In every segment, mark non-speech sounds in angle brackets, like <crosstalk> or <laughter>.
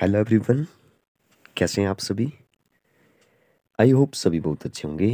hello everyone कैसे हैं आप सभी आई होप सभी बहुत अच्छे होंगे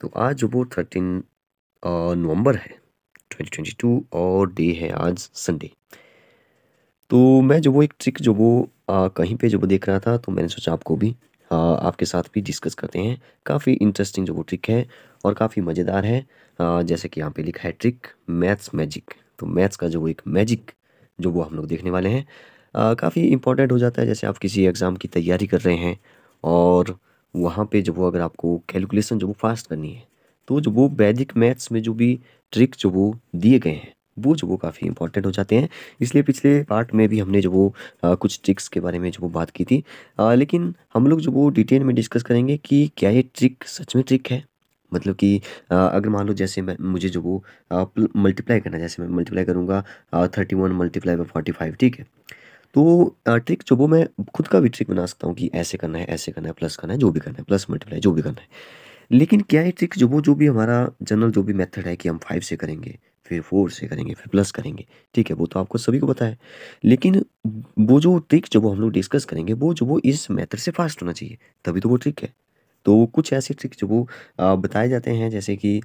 तो आज वो थर्टीन नवंबर है 2022 और डे है आज संडे तो मैं जो वो एक ट्रिक जो वो आ, कहीं पे जो वो देख रहा था तो मैंने सोचा आपको भी आ, आपके साथ भी डिस्कस करते हैं काफ़ी इंटरेस्टिंग जो वो ट्रिक है और काफ़ी मज़ेदार है आ, जैसे कि यहाँ पे लिखा है ट्रिक मैथ्स मैजिक तो मैथ्स का जो वो एक मैजिक जो वो हम लोग देखने वाले हैं काफ़ी इम्पोर्टेंट हो जाता है जैसे आप किसी एग्ज़ाम की तैयारी कर रहे हैं और वहाँ पे जब वो अगर आपको कैलकुलेशन जो वो फास्ट करनी है तो जो वो वैदिक मैथ्स में जो भी ट्रिक जो वो दिए गए हैं वो जो वो काफ़ी इंपॉर्टेंट हो जाते हैं इसलिए पिछले पार्ट में भी हमने जो वो आ, कुछ ट्रिक्स के बारे में जो वो बात की थी आ, लेकिन हम लोग जो वो डिटेल में डिस्कस करेंगे कि क्या ये ट्रिक सच में ट्रिक है मतलब कि अगर मान लो जैसे मैं मुझे जो वो मल्टीप्लाई करना जैसे मैं मल्टीप्लाई करूँगा thirty one multiply by forty five ठीक है तो ट्रिक जो वो मैं खुद का भी ट्रिक बना सकता हूँ कि ऐसे करना है ऐसे करना है प्लस करना है जो भी करना है प्लस मल्टीप्लाई जो भी करना है लेकिन क्या ये ट्रिक जो वो जो भी हमारा जनरल जो भी मेथड है कि हम फाइव से करेंगे फिर फोर से करेंगे फिर प्लस करेंगे ठीक है वो तो आपको सभी को पता है लेकिन वो जो ट्रिक जो वो हम लोग डिस्कस करेंगे वो जो वो इस मेथड से फास्ट होना चाहिए तभी तो वो ट्रिक है तो कुछ ऐसे ट्रिक जो वो बताए जाते हैं जैसे कि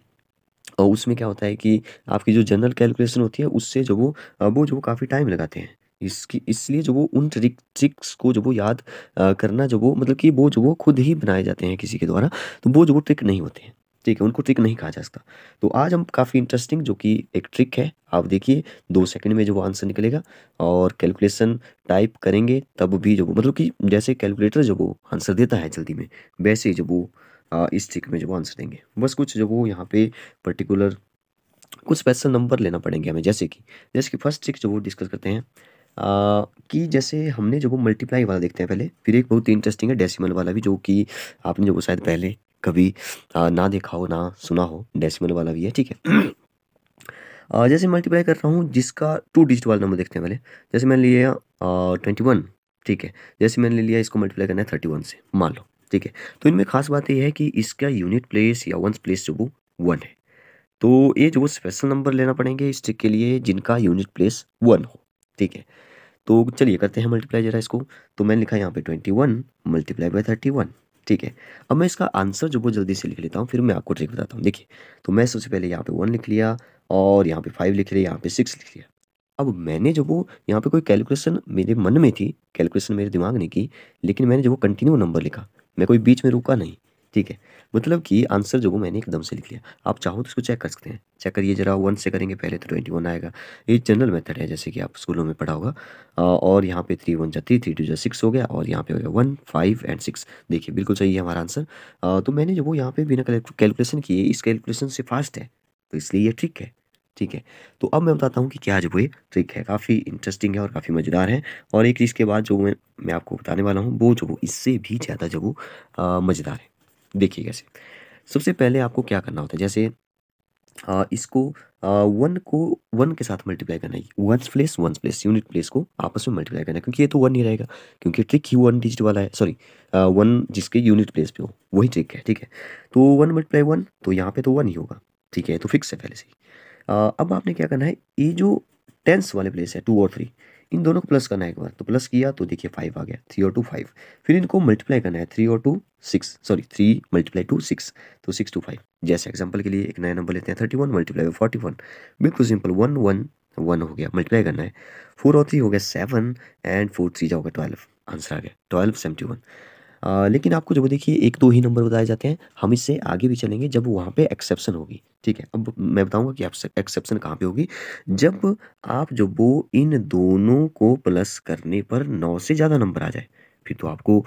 और उसमें क्या होता है कि आपकी जो जनरल कैलकुलेशन होती है उससे जो वो वो जो काफ़ी टाइम लगाते हैं इसकी इसलिए जो वो उन ट्रिक ट्रिक्स को जो वो याद करना जो वो मतलब कि वो जो वो खुद ही बनाए जाते हैं किसी के द्वारा तो वो जो वो ट्रिक नहीं होते हैं ठीक है उनको ट्रिक नहीं कहा जा सकता तो आज हम काफ़ी इंटरेस्टिंग जो कि एक ट्रिक है आप देखिए दो सेकंड में जो वो आंसर निकलेगा और कैलकुलेशन टाइप करेंगे तब भी जो वो मतलब कि जैसे कैलकुलेटर जो वो आंसर देता है जल्दी में वैसे जब वो आ, इस ट्रिक में जो वो आंसर देंगे बस कुछ जो वो यहाँ पर पर्टिकुलर कुछ स्पेशल नंबर लेना पड़ेंगे हमें जैसे कि जैसे कि फर्स्ट ट्रिक जो वो डिस्कस करते हैं कि जैसे हमने जो वो मल्टीप्लाई वाला देखते हैं पहले फिर एक बहुत ही इंटरेस्टिंग है डेसिमल वाला भी जो कि आपने जो वो शायद पहले कभी आ, ना देखा हो ना सुना हो डेसिमल वाला भी है ठीक है आ, <clears throat> जैसे मल्टीप्लाई कर रहा हूँ जिसका टू डिजिट वाला नंबर देखते हैं पहले जैसे मैंने लिया ट्वेंटी वन ठीक है जैसे मैंने ले लिया इसको मल्टीप्लाई करना है थर्टी वन से मान लो ठीक है तो इनमें खास बात यह है कि इसका यूनिट प्लेस या वंस प्लेस जो वो वन है तो ये जो स्पेशल नंबर लेना पड़ेंगे इस ट्रिक के लिए जिनका यूनिट प्लेस वन हो ठीक है तो चलिए करते हैं मल्टीप्लाई जरा इसको तो मैंने लिखा यहाँ पे twenty one multiply by thirty one ठीक है अब मैं इसका आंसर जो बहुत जल्दी से लिख लेता हूँ फिर मैं आपको ट्रिक बताता हूँ देखिए तो मैं सबसे पहले यहाँ पे वन लिख लिया और यहाँ पे फाइव लिख लिया यहाँ पे सिक्स लिख लिया अब मैंने जब वो यहाँ पे कोई कैलकुलेशन मेरे मन में थी कैलकुलेशन मेरे दिमाग ने की लेकिन मैंने जो वो कंटिन्यू नंबर लिखा मैं कोई बीच में रुका नहीं ठीक है मतलब कि आंसर जो वो मैंने एकदम से लिख लिया आप चाहो तो इसको चेक कर सकते हैं चेक करिए जरा वन से करेंगे पहले तो ट्वेंटी वन आएगा ये जनरल मेथड है जैसे कि आप स्कूलों में पढ़ा होगा और यहाँ पे थ्री वन जा थ्री थ्री टू जो सिक्स हो गया और यहाँ पे हो गया वन फाइव एंड सिक्स देखिए बिल्कुल सही है हमारा आंसर तो मैंने जो वो यहाँ पर बिना कैलकुलेशन किए इस कैलकुलेशन से फास्ट है तो इसलिए ये ट्रिक है ठीक है तो अब मैं बताता हूँ कि क्या जो ये ट्रिक है काफ़ी इंटरेस्टिंग है और काफ़ी मज़ेदार है और एक चीज़ के बाद जो मैं मैं आपको बताने वाला हूँ वो जो इससे भी ज़्यादा जो वो मज़ेदार है देखिए कैसे सबसे पहले आपको क्या करना होता है जैसे आ, इसको आ, वन को वन के साथ मल्टीप्लाई करना है ones place one place unit place को आपस में मल्टीप्लाई करना है क्योंकि ये तो वन ही रहेगा क्योंकि ट्रिक ही वन डिजिट वाला है सॉरी वन जिसके यूनिट प्लेस पे हो वही ट्रिक है ठीक है तो वन मल्टीप्लाई वन तो यहाँ पे तो वन ही होगा ठीक है तो फिक्स है पहले से ही अब आपने क्या करना है ये जो टेंस वाले प्लेस है टू और थ्री इन दोनों को प्लस करना है एक बार तो प्लस किया तो देखिए फाइव आ गया थ्री और टू फाइव फिर इनको मल्टीप्लाई करना है थ्री और two six sorry three multiply two six तो सिक्स टू फाइव जैसे एग्जाम्पल के लिए एक नया नंबर लेते हैं thirty one multiply forty one बिल्कुल सिंपल वन वन वन हो गया मल्टीप्लाई करना है फोर और थ्री हो गया सेवन एंड फोर थ्री जाओगे ट्वेल्व आंसर आ गया ट्वेल्व सेवेंटी वन आ, लेकिन आपको जब देखिए एक दो ही नंबर बताए जाते हैं हम इससे आगे भी चलेंगे जब वहाँ पे एक्सेप्शन होगी ठीक है अब मैं बताऊँगा कि एक्सेप्शन कहाँ पे होगी जब आप जब वो इन दोनों को प्लस करने पर नौ से ज़्यादा नंबर आ जाए फिर तो आपको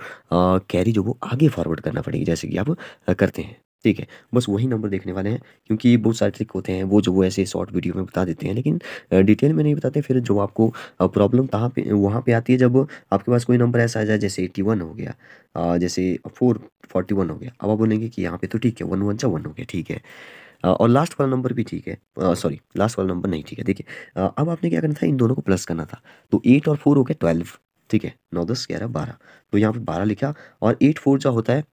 कैरी जो वो आगे फॉरवर्ड करना पड़ेगी जैसे कि आप करते हैं ठीक है बस वही नंबर देखने वाले हैं क्योंकि बहुत सारे ट्रिक होते हैं वो जो वो ऐसे शॉर्ट वीडियो में बता देते हैं लेकिन डिटेल में नहीं बताते फिर जो आपको प्रॉब्लम कहाँ पे वहाँ पे आती है जब आपके पास कोई नंबर ऐसा आ जाए जैसे एट्टी वन हो गया जैसे फोर फोर्टी वन हो गया अब आप बोलेंगे कि यहाँ पे तो ठीक है वन वन चा वन हो गया ठीक है और लास्ट वाला नंबर भी ठीक है सॉरी लास्ट वाला नंबर नहीं ठीक है देखिए अब आपने क्या करना था इन दोनों को प्लस करना था तो एट और फोर हो गया ट्वेल्व ठीक है नौ दस ग्यारह बारह तो यहाँ पे बारह लिखा और एट फोर जो होता है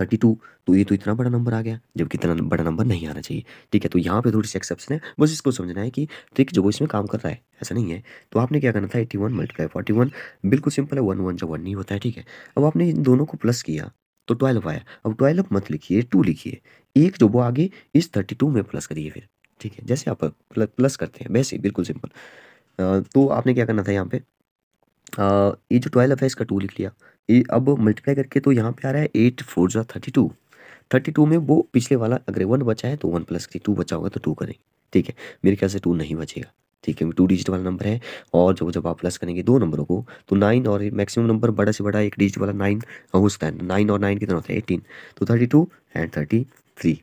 थर्टी टू तो ये तो इतना बड़ा नंबर आ गया जबकि इतना बड़ा नंबर नहीं आना चाहिए ठीक है तो यहाँ पे थोड़ी सी एक्सेप्शन है बस इसको समझना है कि ट्रिक जो वो इसमें काम कर रहा है ऐसा नहीं है तो आपने क्या करना था eighty one multiply forty one बिल्कुल सिंपल है वन वन जो वन ही होता है ठीक है अब आपने इन दोनों को प्लस किया तो ट्वेल्व आया अब ट्वेल्व मत लिखिए टू लिखिए एक जो वो आगे इस थर्टी टू में प्लस करिए फिर ठीक है जैसे आप प्लस करते हैं वैसे बिल्कुल सिंपल तो आपने क्या करना था यहाँ पर ये जो ट्वेल्व है इसका टू लिख लिया ये अब मल्टीप्लाई करके तो यहाँ पे आ रहा है एट फोर जो थर्टी टू थर्टी टू में वो पिछले वाला अगर वन बचा है तो वन प्लस थ्री टू बचा होगा तो टू करेंगे ठीक है मेरे ख्याल से टू नहीं बचेगा ठीक है टू डिजिट वाला नंबर है और जब जब आप प्लस करेंगे दो नंबरों को तो नाइन और मैक्सिमम नंबर बड़ा से बड़ा एक डिजिट वाला नाइन हो सकता है नाइन और नाइन कितना होता है एटीन तो thirty two and thirty three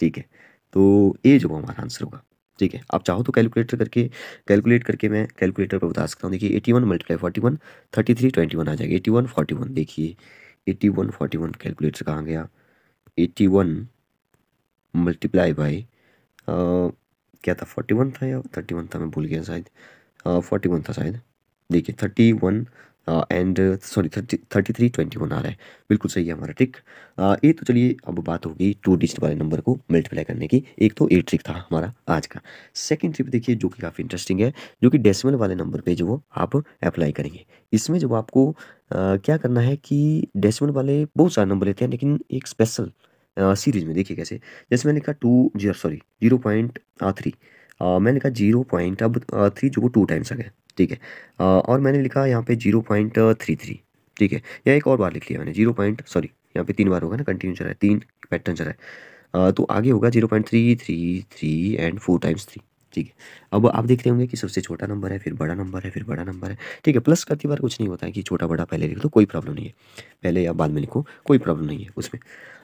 ठीक है तो ये जो हमारा आंसर होगा ठीक है आप चाहो तो कैलकुलेटर करके कैलकुलेट करके मैं कैलकुलेटर पर बता सकता हूँ देखिए eighty one multiply forty one thirty three twenty one आ जाएगा एटी वन फोर्टी वन देखिए eighty one forty one calculator कहाँ गया एटी वन मल्टीप्लाई बाई क्या था फोर्टी वन था या थर्टी वन था मैं भूल गया शायद फोर्टी वन था शायद देखिए thirty one and sorry thirty three twenty one आ रहा है बिल्कुल सही है हमारा ट्रिक uh, ये तो चलिए अब बात होगी टू डिजिट वाले नंबर को मल्टीप्लाई करने की एक तो ए ट्रिक था हमारा आज का सेकंड ट्रिक देखिए जो कि काफ़ी इंटरेस्टिंग है जो कि डेसिमल वाले नंबर पे जो वो आप अप्लाई करेंगे इसमें जब आपको आ, uh, क्या करना है कि डेसिमल वाले बहुत सारे नंबर लेते हैं लेकिन एक स्पेशल सीरीज uh, में देखिए कैसे जैसे मैंने कहा two zero sorry zero point three मैंने कहा जीरो पॉइंट अब थ्री जो वो टू टाइम्स आ गया ठीक है और मैंने लिखा यहाँ पे जीरो पॉइंट थ्री थ्री ठीक है या एक और बार लिख लिया मैंने जीरो पॉइंट सॉरी यहाँ पे तीन बार होगा ना कंटिन्यू चला है तीन पैटर्न चला है तो आगे होगा zero point three three three and four times three ठीक है अब आप देखते होंगे कि सबसे छोटा नंबर है फिर बड़ा नंबर है फिर बड़ा नंबर है ठीक है प्लस करती बार कुछ नहीं होता है कि छोटा बड़ा पहले लिख दो कोई प्रॉब्लम नहीं है पहले या बाद में लिखो कोई प्रॉब्लम नहीं है उसमें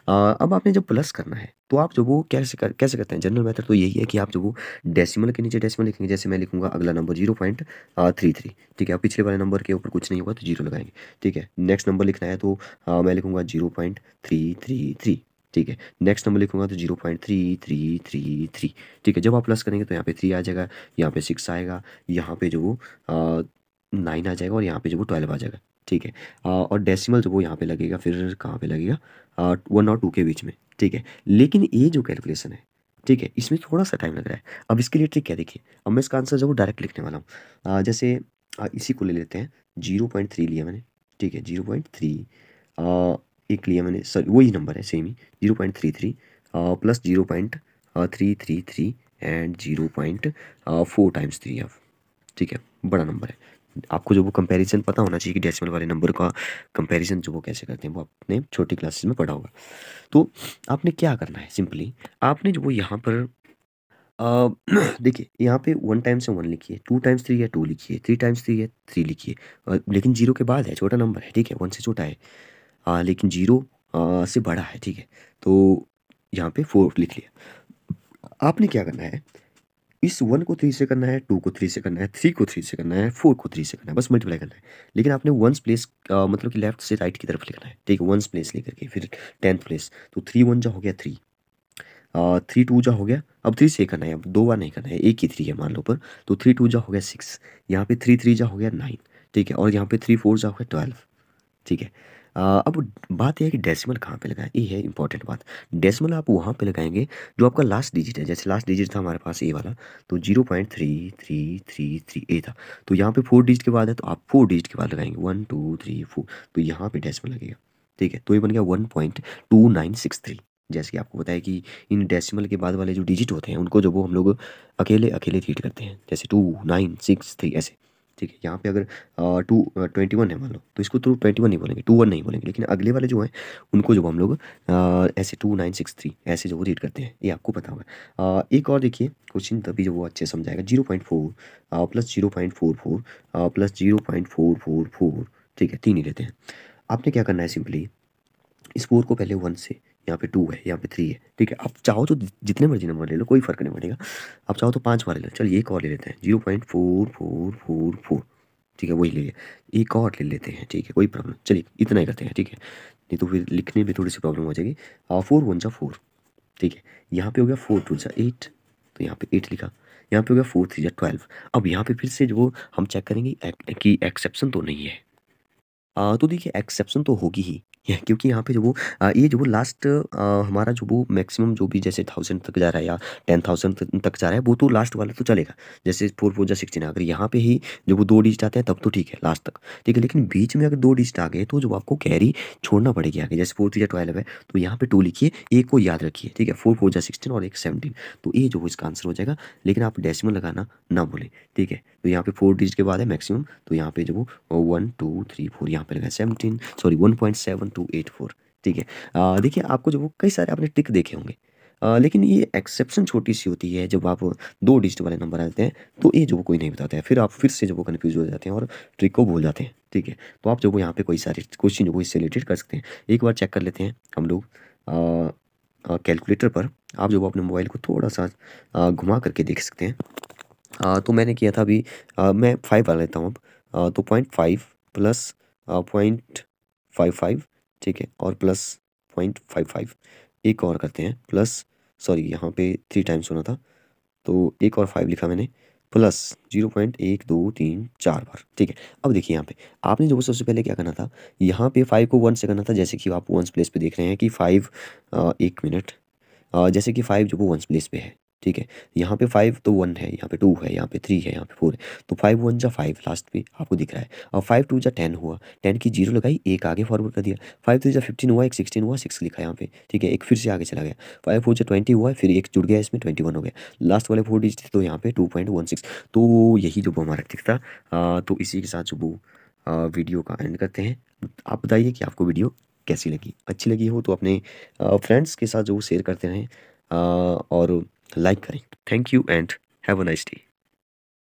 आ, अब आपने जब प्लस करना है तो आप जो वो कैसे कर कैसे करते हैं जनरल मेथड तो यही है कि आप जो वो डेसिमल के नीचे डेसिमल लिखेंगे जैसे मैं लिखूंगा अगला number zero point three three ठीक है अब पिछले वाले नंबर के ऊपर कुछ नहीं होगा तो जीरो लगाएंगे ठीक है नेक्स्ट नंबर लिखना है तो आ, मैं लिखूंगा zero point three three three ठीक है नेक्स्ट नंबर लिखूंगा तो zero point three three three three ठीक है जब आप प्लस करेंगे तो यहाँ पे थ्री आ जाएगा यहाँ पे सिक्स आएगा यहाँ पे जो वो नाइन आ जाएगा और यहाँ पे जो वो ट्वेल्व आ जाएगा ठीक है और डेसिमल जो तो वो यहाँ पे लगेगा फिर कहाँ पे लगेगा वन और टू के बीच में ठीक है लेकिन ये जो कैलकुलेशन है ठीक है इसमें थोड़ा सा टाइम लग रहा है अब इसके लिए ट्रिक क्या देखिए अब मैं इसका आंसर जो डायरेक्ट लिखने वाला हूँ जैसे इसी को ले लेते हैं जीरो पॉइंट थ्री लिया मैंने ठीक है जीरो पॉइंट थ्री एक लिया मैंने सॉरी वही नंबर है सेम ही zero point three three plus zero point three three three and zero point four times three F ठीक है बड़ा नंबर है आपको जो वो कंपैरिजन पता होना चाहिए कि डेसिमल वाले नंबर का कंपैरिजन जो वो कैसे करते हैं वो आपने छोटी क्लासेस में पढ़ा होगा तो आपने क्या करना है सिंपली आपने जो वो यहाँ पर uh, <clears throat> देखिए यहाँ पे वन टाइम्स से वन लिखिए टू टाइम्स थ्री है टू लिखिए थ्री टाइम्स थ्री है थ्री लिखिए लेकिन जीरो के बाद है छोटा नंबर है ठीक है वन से छोटा है लेकिन जीरो से बड़ा है ठीक है तो यहाँ पे फोर लिख लिया आपने क्या करना है इस वन को थ्री से करना है टू को थ्री से करना है थ्री को थ्री से करना है फोर को थ्री से करना है बस मल्टीप्लाई करना है लेकिन आपने वंस प्लेस आ, मतलब कि लेफ्ट से राइट की तरफ लिखना है ठीक है वंस प्लेस लेकर के फिर टेंथ प्लेस तो थ्री वन जो हो गया थ्री थ्री टू जा हो गया अब थ्री से करना है अब दो बार नहीं करना है एक ही थ्री है मान लो पर तो थ्री टू जो हो गया सिक्स यहाँ पे थ्री थ्री जा हो गया नाइन ठीक है और यहाँ पे थ्री फोर जा हो गया ट्वेल्व ठीक है अब बात यह है कि डेसिमल कहाँ पे लगाएं ये है इंपॉर्टेंट बात डेसिमल आप वहाँ पे लगाएंगे जो आपका लास्ट डिजिट है जैसे लास्ट डिजिट था हमारे पास ए वाला तो zero point three three three three A था तो यहाँ पे फोर डिजिट के बाद है तो आप फोर डिजिट के बाद लगाएंगे वन टू थ्री फोर तो यहाँ पर डेसिमल लगेगा ठीक है तो ये बन गया one point two nine six three जैसे कि आपको बताया कि इन डेसिमल के बाद वाले जो डिजिट होते हैं उनको जब वो हम लोग अकेले अकेले रीड करते हैं जैसे टू नाइन सिक्स थ्री ऐसे ठीक है यहाँ पे अगर टू ट्वेंटी वन है मान लो तो इसको तो ट्वेंटी वन नहीं बोलेंगे टू वन नहीं बोलेंगे लेकिन अगले वाले जो हैं उनको जो हम लोग ऐसे टू नाइन सिक्स थ्री ऐसे जो रीड करते हैं ये आपको पता होगा एक और देखिए क्वेश्चन तभी जो वो अच्छे समझाएगा zero point four plus zero point four four plus zero point four four four ठीक है तीन ही लेते हैं आपने क्या करना है सिंपली इस फोर को पहले वन से यहाँ पे टू है यहाँ पे थ्री है ठीक है आप चाहो तो जितने मर्जी नंबर ले लो कोई फर्क नहीं पड़ेगा आप चाहो तो पाँच वाले ले लो चलिए एक और ले लेते हैं zero point four four four four ठीक है वही ले लिया एक और ले लेते हैं ठीक है कोई प्रॉब्लम चलिए इतना ही करते हैं ठीक है नहीं तो फिर लिखने में थोड़ी सी प्रॉब्लम हो जाएगी फोर वन जा फोर ठीक है यहाँ पर हो गया फोर टू जा एट तो यहाँ पर एट लिखा यहाँ पर हो गया फोर थ्री जा ट्वेल्व अब यहाँ पे फिर से जो हम चेक करेंगे कि एक्सेप्शन तो नहीं है आ, तो देखिए एक्सेप्शन तो होगी ही है क्योंकि यहाँ पे जो वो ये जो वो लास्ट हमारा जो वो मैक्सिमम जो भी जैसे थाउजेंड तक जा रहा है या टेन थाउजेंड तक जा रहा है वो तो लास्ट वाला तो चलेगा जैसे फोर फोर या सिक्सटीन अगर यहाँ पे ही जब वो दो डिजिट आते हैं तब तो ठीक है लास्ट तक ठीक है लेकिन बीच में अगर दो डिजिट आ गए तो जो आपको कैरी छोड़ना पड़ेगी आगे जैसे फोर थ्री या ट्वेल्व है तो यहाँ पे टू लिखिए एक को याद रखिए ठीक है फोर फोर या सिक्सटीन और एक सेवनटीन तो ये जो इसका आंसर हो जाएगा लेकिन आप डेसिमल लगाना ना भूलें ठीक है तो यहाँ पे फोर डिजिट के बाद है मैक्सिमम तो यहाँ पे जो वो वन टू थ्री फोर यहाँ पे लगा seventeen sorry one point seven two eight four ठीक है देखिए आपको जो वो कई सारे आपने टिक देखे होंगे आ, लेकिन ये एक्सेप्शन छोटी सी होती है जब आप दो डिजिट वाले नंबर आते हैं तो ये जो वो कोई नहीं बताता है फिर आप फिर से जो वो कन्फ्यूज हो जाते हैं और ट्रिक को भूल जाते हैं ठीक है तो आप जो वो यहाँ पे कोई सारे क्वेश्चन जो वो इससे रिलेटेड कर सकते हैं एक बार चेक कर लेते हैं हम लोग कैलकुलेटर पर आप जो अपने मोबाइल को थोड़ा सा आ, घुमा करके देख सकते हैं आ, तो मैंने किया था अभी आ, मैं फाइव वाला लेता हूँ अब तो point five plus point five five ठीक है और प्लस पॉइंट फाइव फाइव एक और करते हैं प्लस सॉरी यहाँ पे थ्री टाइम्स होना था तो एक और फाइव लिखा मैंने प्लस जीरो पॉइंट एक दो तीन चार बार ठीक है अब देखिए यहाँ पे आपने जो सबसे पहले क्या करना था यहाँ पे फाइव को वन से करना था जैसे कि आप वंस प्लेस पे देख रहे हैं कि फाइव एक मिनट जैसे कि फाइव जो वो वंस प्लेस पे है ठीक है यहाँ पे फाइव तो वन है यहाँ पे टू है यहाँ पे थ्री है यहाँ पे फोर है तो फाइव वन जा फाइव लास्ट पे आपको दिख रहा है और फाइव टू जा टेन हुआ टेन की जीरो लगाई एक आगे फॉरवर्ड कर दिया फाइव थ्री जा फिफ्टीन हुआ एक सिक्सटीन हुआ सिक्स लिखा यहाँ पे ठीक है एक फिर से आगे चला गया फाइव फोर जा ट्वेंटी हुआ फिर एक जुड़ गया इसमें ट्वेंटी वन हो गया लास्ट वाले फोर डिजिट तो यहाँ पे टू पॉइंट वन सिक्स तो यही जो हमारा दिख तो इसी के साथ जो वो वीडियो का एंड करते हैं आप बताइए कि आपको वीडियो कैसी लगी अच्छी लगी हो तो अपने फ्रेंड्स के साथ जो शेयर करते रहें और लाइक करें thank you and have a nice day